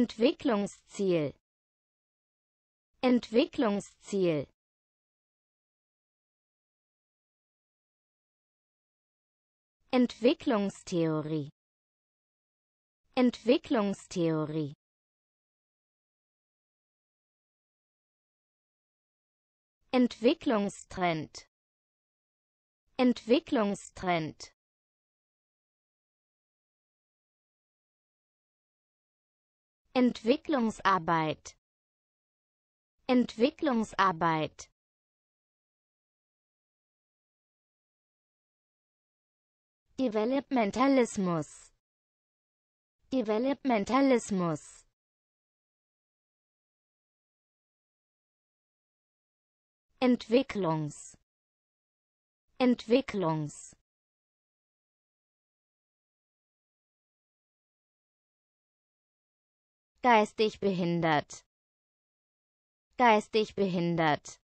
Entwicklungsziel Entwicklungsziel Entwicklungstheorie Entwicklungstheorie Entwicklungstrend Entwicklungstrend Entwicklungsarbeit Entwicklungsarbeit Developmentalismus Developmentalismus Entwicklungs Entwicklungs geistig behindert geistig behindert